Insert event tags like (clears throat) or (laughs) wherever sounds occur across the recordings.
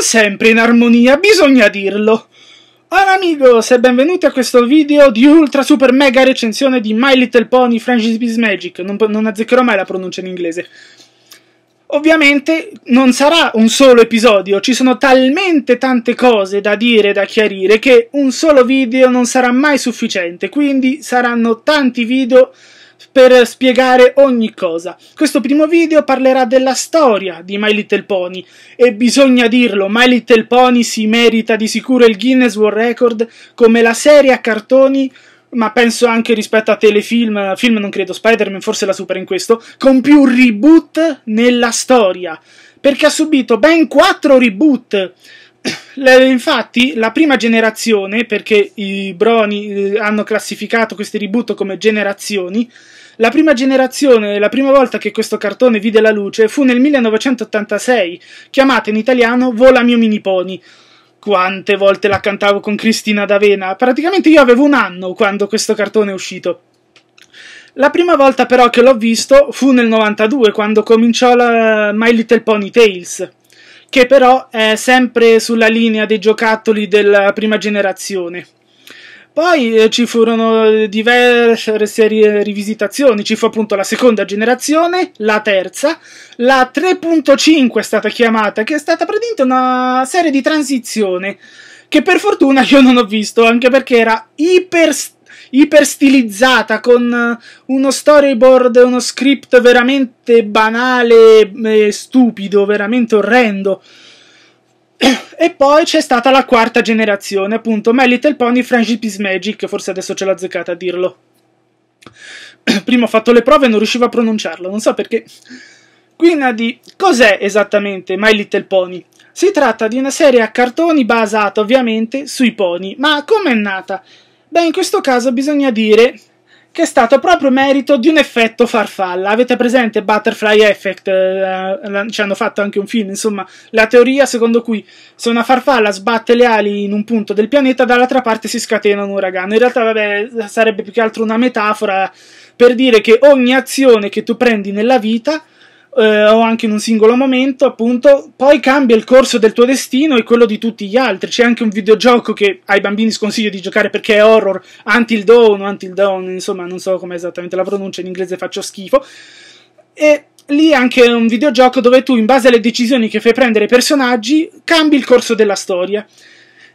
sempre in armonia, bisogna dirlo. Hola amigos e benvenuti a questo video di ultra super mega recensione di My Little Pony Franchise Beast Magic. Non, non azzeccherò mai la pronuncia in inglese. Ovviamente non sarà un solo episodio, ci sono talmente tante cose da dire, e da chiarire, che un solo video non sarà mai sufficiente, quindi saranno tanti video per spiegare ogni cosa. Questo primo video parlerà della storia di My Little Pony e bisogna dirlo, My Little Pony si merita di sicuro il Guinness World Record come la serie a cartoni ma penso anche rispetto a telefilm, film non credo, Spider-Man forse la supera in questo, con più reboot nella storia, perché ha subito ben 4 reboot. (clears throat) Infatti, la prima generazione, perché i broni eh, hanno classificato questi reboot come generazioni, la prima generazione, la prima volta che questo cartone vide la luce fu nel 1986, chiamata in italiano Vola mio mini pony. Quante volte la cantavo con Cristina D'Avena, praticamente io avevo un anno quando questo cartone è uscito. La prima volta però che l'ho visto fu nel 92, quando cominciò la My Little Pony Tales, che però è sempre sulla linea dei giocattoli della prima generazione. Poi eh, ci furono eh, diverse rivisitazioni, ci fu appunto la seconda generazione, la terza, la 3.5 è stata chiamata, che è stata praticamente una serie di transizione che per fortuna io non ho visto, anche perché era iper stilizzata, con eh, uno storyboard, uno script veramente banale e eh, stupido, veramente orrendo e poi c'è stata la quarta generazione, appunto, My Little Pony Friendship is Magic, forse adesso ce l'ha azzeccata a dirlo. (clears throat) Prima ho fatto le prove e non riuscivo a pronunciarlo, non so perché. Quindi, cos'è esattamente My Little Pony? Si tratta di una serie a cartoni basata ovviamente sui pony, ma com'è nata? Beh, in questo caso bisogna dire che è stato proprio merito di un effetto farfalla. Avete presente Butterfly Effect? Eh, ci hanno fatto anche un film, insomma, la teoria secondo cui se una farfalla sbatte le ali in un punto del pianeta, dall'altra parte si scatena un uragano. In realtà, vabbè, sarebbe più che altro una metafora per dire che ogni azione che tu prendi nella vita eh, o anche in un singolo momento, appunto, poi cambia il corso del tuo destino e quello di tutti gli altri. C'è anche un videogioco che ai bambini sconsiglio di giocare perché è horror, Until Dawn, Until Dawn, insomma, non so come esattamente la pronuncia, in inglese faccio schifo. E lì è anche un videogioco dove tu, in base alle decisioni che fai prendere i personaggi, cambi il corso della storia.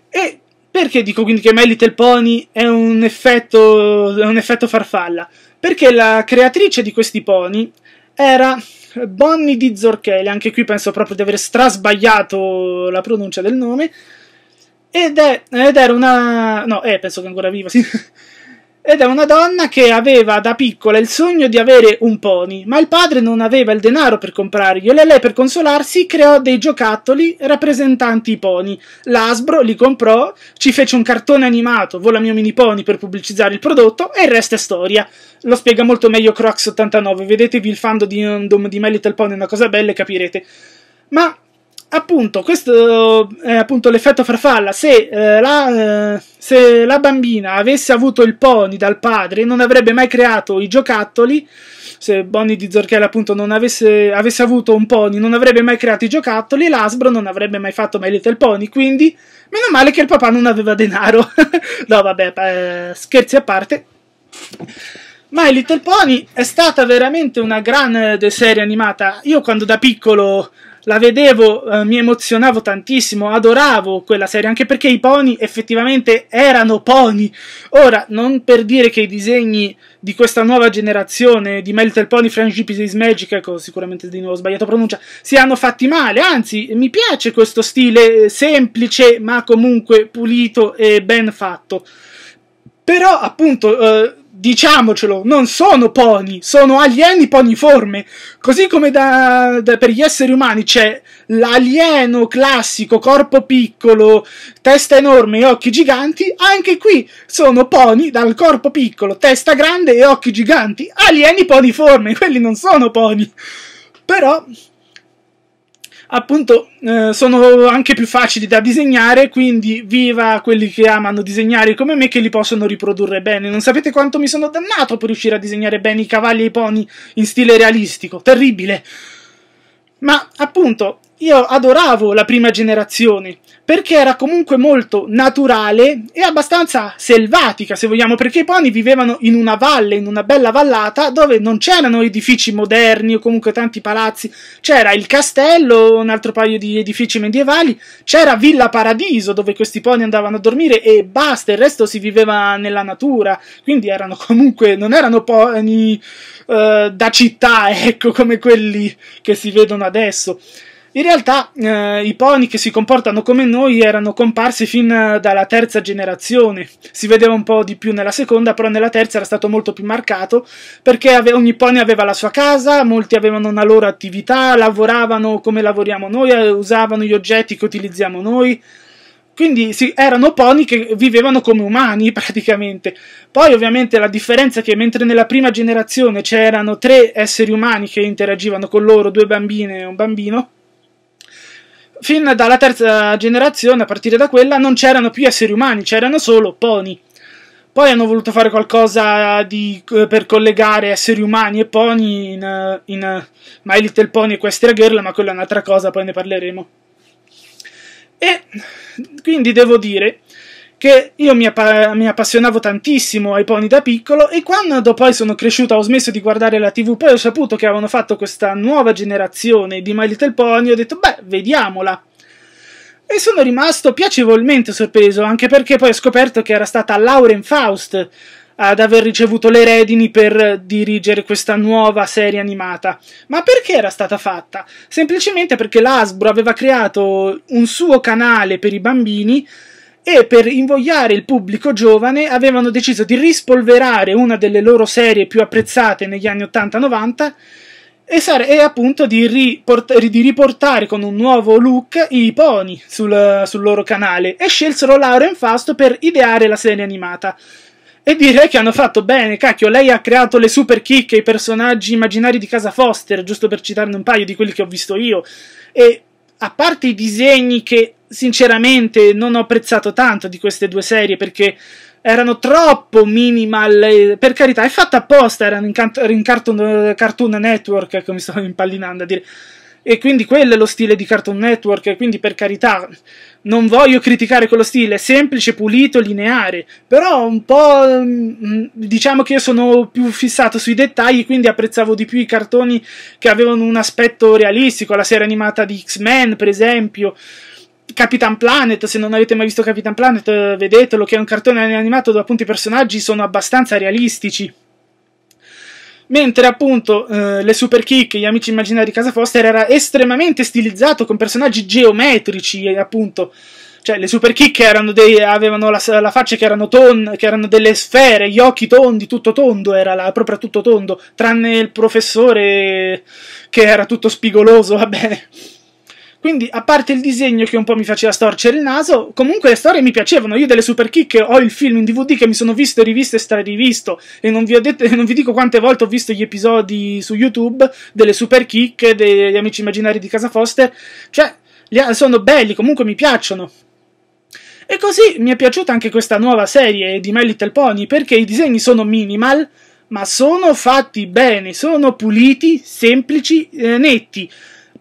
E perché dico quindi che My Little Pony è un effetto, è un effetto farfalla? Perché la creatrice di questi pony era Bonnie di Zorchele, anche qui penso proprio di aver strasbagliato la pronuncia del nome, ed, è, ed era una... no, eh, penso che è ancora viva, sì. (laughs) ed è una donna che aveva da piccola il sogno di avere un pony, ma il padre non aveva il denaro per comprarglielo e lei per consolarsi creò dei giocattoli rappresentanti i pony. L'Asbro li comprò, ci fece un cartone animato, Vola mio mini pony per pubblicizzare il prodotto e il resto è storia. Lo spiega molto meglio Crocs89, vedetevi il fandom di, um, di My Little Pony, è una cosa bella e capirete. Ma appunto, questo è appunto l'effetto farfalla. Se, eh, la, eh, se, la, bambina avesse avuto il pony dal padre, non avrebbe mai creato i giocattoli. Se Bonnie di Zorchella, appunto, non avesse, avesse avuto un pony, non avrebbe mai creato i giocattoli. E l'Asbro non avrebbe mai fatto My Little Pony. Quindi, meno male che il papà non aveva denaro. (laughs) no, vabbè, eh, scherzi a parte. My Little Pony è stata veramente una grande eh, serie animata. Io quando da piccolo la vedevo, eh, mi emozionavo tantissimo, adoravo quella serie, anche perché i pony effettivamente erano pony. Ora, non per dire che i disegni di questa nuova generazione di My Little Pony Friendship is Magic, ecco, sicuramente di nuovo sbagliato pronuncia, siano fatti male, anzi, mi piace questo stile eh, semplice, ma comunque pulito e ben fatto. Però, appunto, eh, diciamocelo, non sono pony, sono alieni poniforme. Così come da, da, per gli esseri umani c'è l'alieno classico, corpo piccolo, testa enorme e occhi giganti, anche qui sono pony dal corpo piccolo, testa grande e occhi giganti. Alieni poniforme, (laughs) quelli non sono pony. Però appunto eh, sono anche più facili da disegnare, quindi viva quelli che amano disegnare come me che li possono riprodurre bene. Non sapete quanto mi sono dannato per riuscire a disegnare bene i cavalli e i pony in stile realistico, terribile. Ma appunto, io adoravo la prima generazione perché era comunque molto naturale e abbastanza selvatica, se vogliamo, perché i pony vivevano in una valle, in una bella vallata dove non c'erano edifici moderni o comunque tanti palazzi, c'era il castello, un altro paio di edifici medievali, c'era Villa Paradiso dove questi pony andavano a dormire e basta, il resto si viveva nella natura, quindi erano comunque non erano pony eh, da città, (laughs) ecco, come quelli che si vedono adesso. In realtà eh, i pony che si comportano come noi erano comparsi fin eh, dalla terza generazione, si vedeva un po' di più nella seconda, però nella terza era stato molto più marcato perché ave- ogni pony aveva la sua casa, molti avevano una loro attività, lavoravano come lavoriamo noi, eh, usavano gli oggetti che utilizziamo noi. Quindi sì, erano pony che vivevano come umani (laughs) praticamente. Poi ovviamente la differenza è che mentre nella prima generazione c'erano tre esseri umani che interagivano con loro, due bambine e un bambino, Fin dalla terza generazione, a partire da quella, non c'erano più esseri umani, c'erano solo pony. Poi hanno voluto fare qualcosa di, eh, per collegare esseri umani e pony in, eh, in eh, My Little Pony e Questria Girl, ma quella è un'altra cosa, poi ne parleremo. E quindi devo dire che io mi, app- mi, appassionavo tantissimo ai pony da piccolo e quando poi sono cresciuta ho smesso di guardare la tv, poi ho saputo che avevano fatto questa nuova generazione di My Little Pony, ho detto beh, vediamola. E sono rimasto piacevolmente sorpreso, anche perché poi ho scoperto che era stata Lauren Faust ad aver ricevuto le redini per dirigere questa nuova serie animata. Ma perché era stata fatta? Semplicemente perché l'Asbro aveva creato un suo canale per i bambini e per invogliare il pubblico giovane avevano deciso di rispolverare una delle loro serie più apprezzate negli anni 80-90 e, sare- e appunto di, riport- di, riportare con un nuovo look i pony sul, sul loro canale e scelsero Lauren Fasto per ideare la serie animata. E direi che hanno fatto bene, cacchio, lei ha creato le super chicche, i personaggi immaginari di casa Foster, giusto per citarne un paio di quelli che ho visto io. E a parte i disegni che sinceramente non ho apprezzato tanto di queste due serie perché erano troppo minimal, eh, per carità, è fatta apposta, erano in, cant- in cartoon, eh, cartoon, Network, eh, che mi stavo impallinando a dire, e quindi quello è lo stile di Cartoon Network, quindi per carità, non voglio criticare quello stile, è semplice, pulito, lineare, però un po', mm, diciamo che io sono più fissato sui dettagli, quindi apprezzavo di più i cartoni che avevano un aspetto realistico, la serie animata di X-Men, per esempio, Capitan Planet, se non avete mai visto Capitan Planet, eh, vedetelo, che è un cartone animato dove appunto i personaggi sono abbastanza realistici. Mentre appunto eh, le Super Kick, gli amici immaginari di casa Foster, era estremamente stilizzato con personaggi geometrici, appunto. Cioè, le Super Kick erano dei, avevano la, la faccia che erano, ton, che erano delle sfere, gli occhi tondi, tutto tondo, era la, proprio tutto tondo, tranne il professore che era tutto spigoloso, (laughs) va bene. Quindi, a parte il disegno che un po' mi faceva storcere il naso, comunque le storie mi piacevano. Io delle super chicche ho il film in DVD che mi sono visto, rivisto e strarivisto. E non vi, detto, non vi dico quante volte ho visto gli episodi su YouTube delle super chicche, degli amici immaginari di casa Foster. Cioè, sono belli, comunque mi piacciono. E così mi è piaciuta anche questa nuova serie di My Little Pony perché i disegni sono minimal, ma sono fatti bene, sono puliti, semplici, eh, netti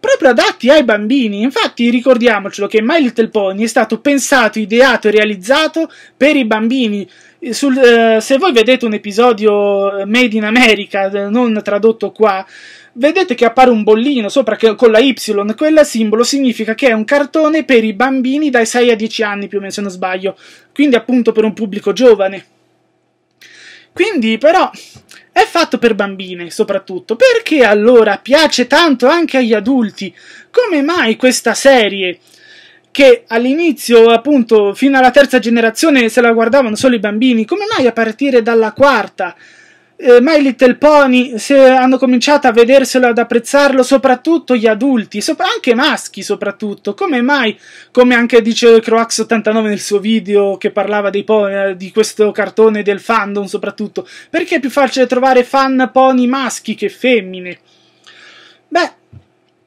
proprio adatti ai bambini. Infatti ricordiamocelo che My Little Pony è stato pensato, ideato e realizzato per i bambini. Eh, sul, eh, se voi vedete un episodio eh, Made in America, eh, non tradotto qua, vedete che appare un bollino sopra che, con la Y, quel simbolo significa che è un cartone per i bambini dai 6 a 10 anni più o meno se non sbaglio, quindi appunto per un pubblico giovane. Quindi però è fatto per bambine, soprattutto. Perché allora piace tanto anche agli adulti? Come mai questa serie, che all'inizio, appunto, fino alla terza generazione se la guardavano solo i bambini, come mai a partire dalla quarta? eh, My Little Pony hanno cominciato a vederselo ad apprezzarlo soprattutto gli adulti, sopra- anche maschi soprattutto. Come mai? Come anche dice Croax89 nel suo video che parlava pony, eh, di questo cartone del fandom soprattutto. Perché è più facile trovare fan pony maschi che femmine? Beh,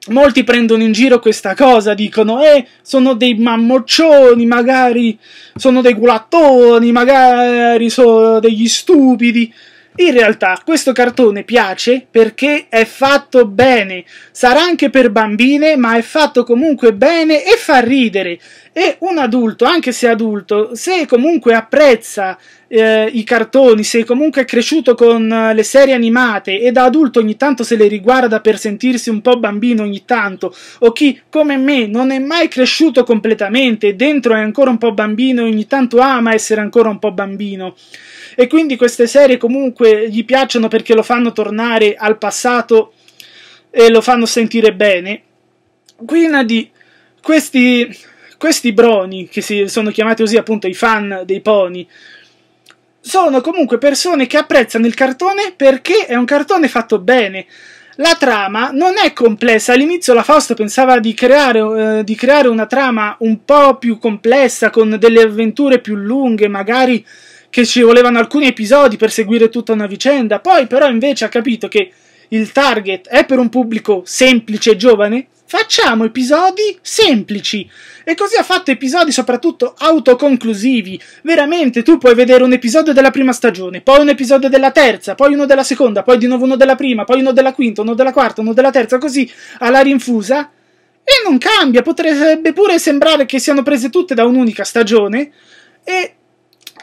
molti prendono in giro questa cosa, dicono eh, sono dei mammoccioni, magari sono dei gulattoni, magari sono degli stupidi. In realtà questo cartone piace perché è fatto bene, sarà anche per bambine, ma è fatto comunque bene e fa ridere e un adulto, anche se adulto, se comunque apprezza eh, i cartoni, se comunque è cresciuto con eh, le serie animate e da adulto ogni tanto se le riguarda per sentirsi un po' bambino ogni tanto, o chi come me non è mai cresciuto completamente, dentro è ancora un po' bambino e ogni tanto ama essere ancora un po' bambino. E quindi queste serie comunque gli piacciono perché lo fanno tornare al passato e lo fanno sentire bene. Quindi questi questi broni, che si sono chiamati così appunto i fan dei pony, sono comunque persone che apprezzano il cartone perché è un cartone fatto bene. La trama non è complessa. All'inizio la Fausto pensava di creare, eh, di creare una trama un po' più complessa, con delle avventure più lunghe, magari che ci volevano alcuni episodi per seguire tutta una vicenda. Poi, però, invece ha capito che il target è per un pubblico semplice e giovane Facciamo episodi semplici. E così ha fatto episodi soprattutto autoconclusivi. Veramente tu puoi vedere un episodio della prima stagione, poi un episodio della terza, poi uno della seconda, poi di nuovo uno della prima, poi uno della quinta, uno della quarta, uno della terza, così alla rinfusa. E non cambia, potrebbe pure sembrare che siano prese tutte da un'unica stagione. E,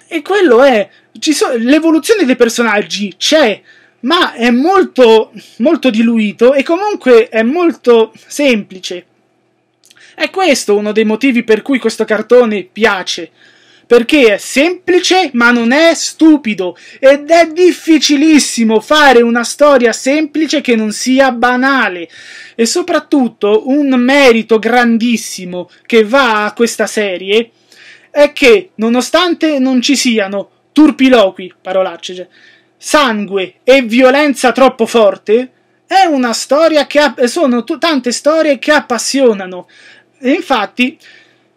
e quello è. So, l'evoluzione dei personaggi c'è ma è molto, molto diluito e comunque è molto semplice. È questo uno dei motivi per cui questo cartone piace. Perché è semplice ma non è stupido ed è difficilissimo fare una storia semplice che non sia banale e soprattutto un merito grandissimo che va a questa serie è che nonostante non ci siano turpiloqui, parolacce, cioè, sangue e violenza troppo forte, è una storia che ha, sono t- tante storie che appassionano. E infatti,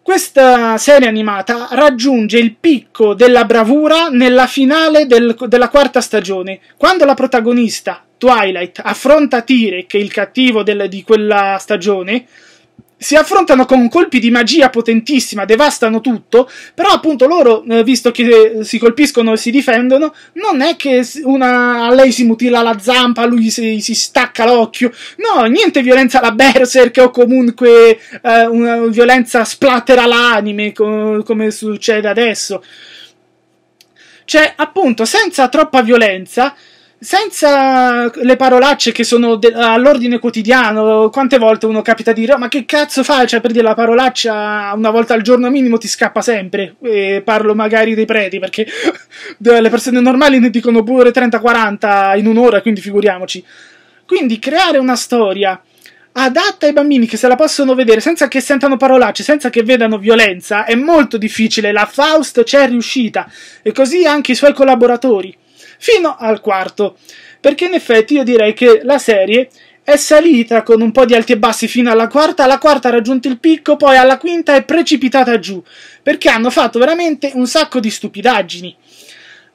questa serie animata raggiunge il picco della bravura nella finale del, della quarta stagione, quando la protagonista Twilight affronta Tirek, il cattivo del, di quella stagione, si affrontano con colpi di magia potentissima, devastano tutto, però appunto loro, eh, visto che eh, si colpiscono e si difendono, non è che una, a lei si mutila la zampa, lui si, si stacca l'occhio, no, niente violenza alla berserk o comunque eh, una violenza splatterà l'anime, co- come succede adesso. Cioè, appunto, senza troppa violenza, senza le parolacce che sono de- all'ordine quotidiano, quante volte uno capita a dire oh, ma che cazzo fai? Cioè, per dire la parolaccia una volta al giorno minimo ti scappa sempre. E parlo magari dei preti, perché (laughs) le persone normali ne dicono pure 30-40 in un'ora, quindi figuriamoci. Quindi creare una storia adatta ai bambini che se la possono vedere senza che sentano parolacce, senza che vedano violenza, è molto difficile. La Faust c'è riuscita e così anche i suoi collaboratori fino al quarto, perché in effetti io direi che la serie è salita con un po' di alti e bassi fino alla quarta, la quarta ha raggiunto il picco, poi alla quinta è precipitata giù, perché hanno fatto veramente un sacco di stupidaggini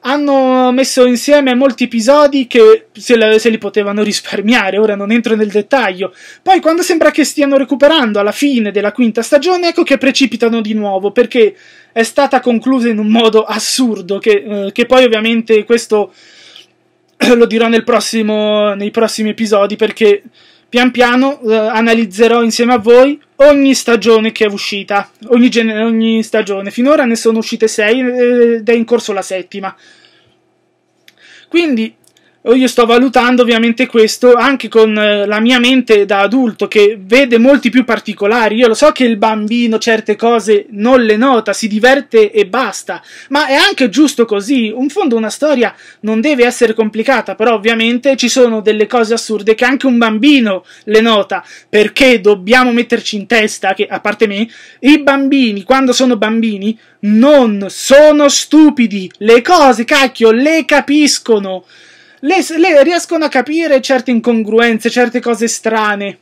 hanno messo insieme molti episodi che se, le, se, li potevano risparmiare, ora non entro nel dettaglio. Poi quando sembra che stiano recuperando alla fine della quinta stagione, ecco che precipitano di nuovo, perché è stata conclusa in un modo assurdo, che, eh, che poi ovviamente questo eh, lo dirò nel prossimo, nei prossimi episodi, perché pian piano eh, analizzerò insieme a voi ogni stagione che è uscita, ogni, ogni stagione. Finora ne sono uscite 6 eh, ed è in corso la settima. Quindi Oh, io sto valutando ovviamente questo anche con eh, la mia mente da adulto che vede molti più particolari. Io lo so che il bambino certe cose non le nota, si diverte e basta, ma è anche giusto così. In fondo una storia non deve essere complicata, però ovviamente ci sono delle cose assurde che anche un bambino le nota, perché dobbiamo metterci in testa che, a parte me, i bambini quando sono bambini non sono stupidi, le cose cacchio le capiscono le, le riescono a capire certe incongruenze, certe cose strane.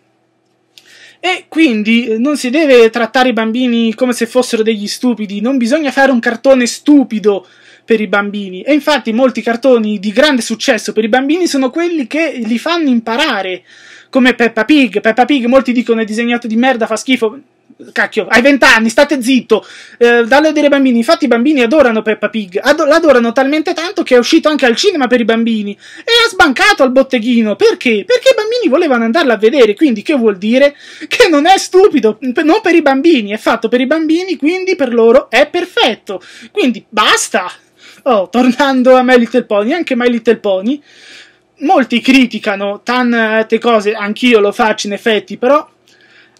E quindi eh, non si deve trattare i bambini come se fossero degli stupidi, non bisogna fare un cartone stupido per i bambini. E infatti molti cartoni di grande successo per i bambini sono quelli che li fanno imparare, come Peppa Pig. Peppa Pig molti dicono è disegnato di merda, fa schifo. Cacchio, hai vent'anni, state zitto. Eh, dallo dire ai bambini. Infatti, i bambini adorano Peppa Pig. Ad- l'adorano talmente tanto che è uscito anche al cinema per i bambini. E ha sbancato al botteghino. Perché? Perché i bambini volevano andarla a vedere. Quindi, che vuol dire? Che non è stupido. non per i bambini, è fatto per i bambini. Quindi, per loro è perfetto. Quindi, basta. Oh, tornando a My Little Pony, anche My Little Pony. Molti criticano tante eh, cose, anch'io lo faccio in effetti, però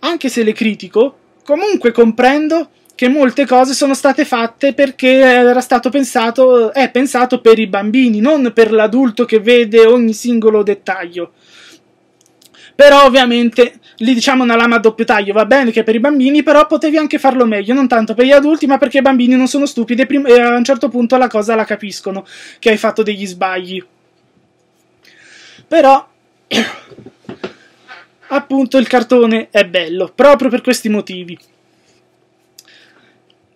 anche se le critico, Comunque comprendo che molte cose sono state fatte perché era stato pensato, è pensato per i bambini, non per l'adulto che vede ogni singolo dettaglio. Però ovviamente lì diciamo una lama a doppio taglio, va bene che è per i bambini, però potevi anche farlo meglio, non tanto per gli adulti, ma perché i bambini non sono stupidi e a un certo punto la cosa la capiscono, che hai fatto degli sbagli. Però (clears throat) appunto il cartone è bello, proprio per questi motivi.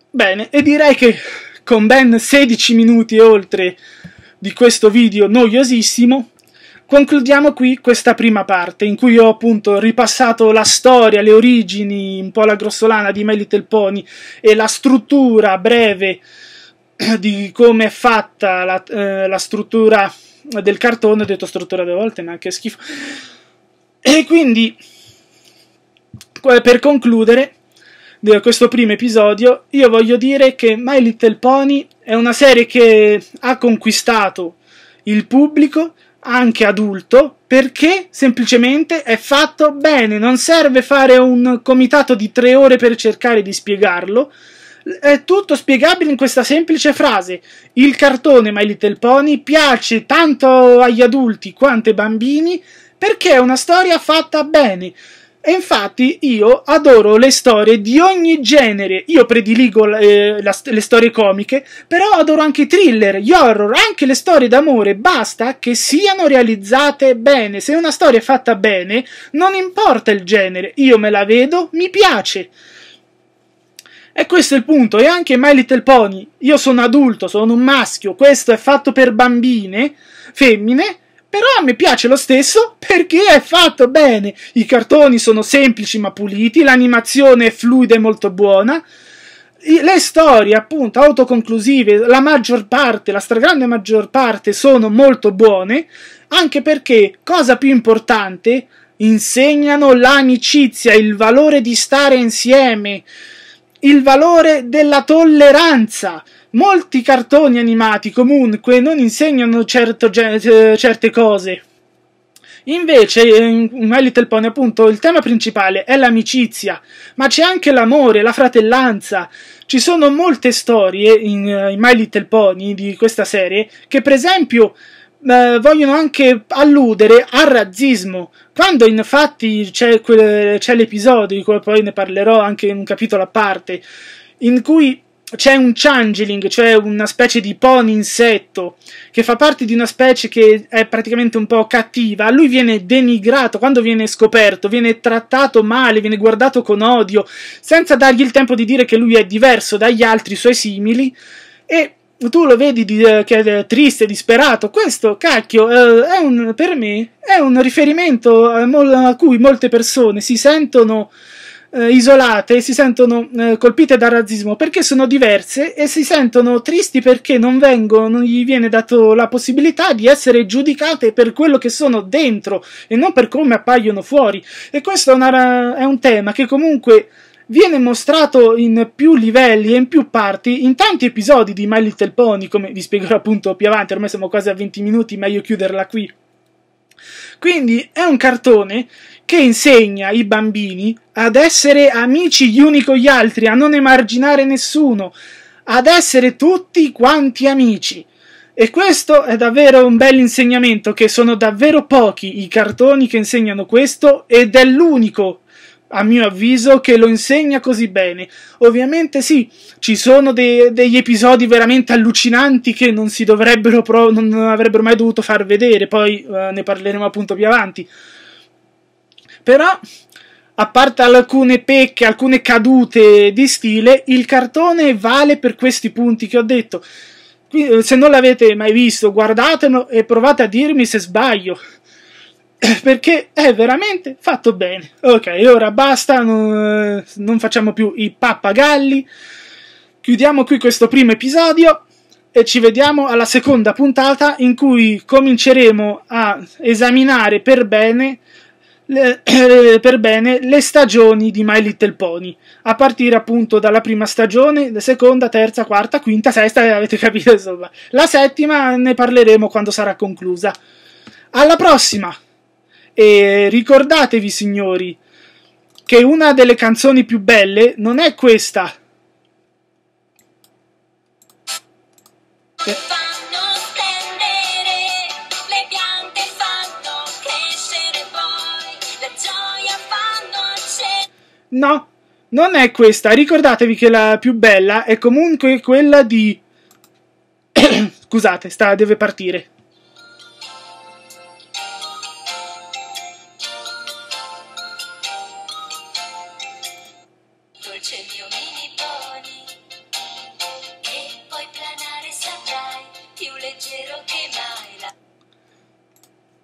Bene, e direi che con ben 16 minuti e oltre di questo video noiosissimo, concludiamo qui questa prima parte in cui ho appunto ripassato la storia, le origini, un po' la grossolana di My Little Pony e la struttura breve (clears throat) di come è fatta la, eh, la struttura del cartone, ho detto struttura due volte, ma anche schifo e quindi, per concludere questo primo episodio, io voglio dire che My Little Pony è una serie che ha conquistato il pubblico anche adulto perché semplicemente è fatto bene, non serve fare un comitato di tre ore per cercare di spiegarlo. È tutto spiegabile in questa semplice frase. Il cartone My Little Pony piace tanto agli adulti quanto ai bambini perché è una storia fatta bene. E infatti io adoro le storie di ogni genere. Io prediligo le, eh, la, le storie comiche, però adoro anche i thriller, gli horror, anche le storie d'amore. Basta che siano realizzate bene. Se una storia è fatta bene, non importa il genere. Io me la vedo, mi piace. E questo è il punto. E anche My Little Pony. Io sono adulto, sono un maschio. Questo è fatto per bambine, femmine però mi piace lo stesso perché è fatto bene. I cartoni sono semplici ma puliti, l'animazione è fluida e molto buona. Le storie, appunto, autoconclusive, la maggior parte, la stragrande maggior parte, sono molto buone, anche perché, cosa più importante, insegnano l'amicizia, il valore di stare insieme, il valore della tolleranza. Molti cartoni animati comunque non insegnano certo, eh, certe cose. Invece, in My Little Pony, appunto, il tema principale è l'amicizia, ma c'è anche l'amore, la fratellanza. Ci sono molte storie in, eh, in My Little Pony di questa serie che, per esempio, eh, vogliono anche alludere al razzismo. Quando infatti c'è, quel, c'è l'episodio, di cui poi ne parlerò anche in un capitolo a parte, in cui c'è un changeling, cioè una specie di pony insetto che fa parte di una specie che è praticamente un po' cattiva. Lui viene denigrato quando viene scoperto, viene trattato male, viene guardato con odio, senza dargli il tempo di dire che lui è diverso dagli altri suoi simili. E tu lo vedi di, eh, che è triste, disperato. Questo, cacchio, eh, è un, per me è un riferimento eh, a cui molte persone si sentono eh, isolate, si sentono eh, colpite dal razzismo perché sono diverse e si sentono tristi perché non vengono, non gli viene data la possibilità di essere giudicate per quello che sono dentro e non per come appaiono fuori. E questo è, una, è un tema che comunque viene mostrato in più livelli e in più parti in tanti episodi di My Little Pony, come vi spiegherò appunto più avanti, ormai siamo quasi a 20 minuti, meglio chiuderla qui. Quindi è un cartone che insegna i bambini ad essere amici gli uni con gli altri, a non emarginare nessuno, ad essere tutti quanti amici. E questo è davvero un bel insegnamento che sono davvero pochi i cartoni che insegnano questo ed è l'unico a mio avviso, che lo insegna così bene. Ovviamente sì, ci sono de- degli episodi veramente allucinanti che non si dovrebbero, pro- non avrebbero mai dovuto far vedere, poi eh, ne parleremo appunto più avanti. Però, a parte alcune pecche, alcune cadute di stile, il cartone vale per questi punti che ho detto. Quindi, eh, se non l'avete mai visto, guardatelo e provate a dirmi se sbaglio. (coughs) Perché è veramente fatto bene. Ok, ora basta, non, eh, non facciamo più i pappagalli. Chiudiamo qui questo primo episodio e ci vediamo alla seconda puntata in cui cominceremo a esaminare per bene le, (clears throat) per bene le stagioni di My Little Pony, a partire appunto dalla prima stagione, la seconda, terza, quarta, quinta, sesta, eh, avete capito insomma. La settima ne parleremo quando sarà conclusa. Alla prossima! E ricordatevi signori che una delle canzoni più belle non è questa. Eh. No, non è questa. Ricordatevi che la più bella è comunque quella di... (coughs) Scusate, sta, deve partire.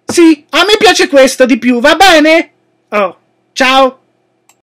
Sì, a me piace questo di più, va bene? Oh, ciao!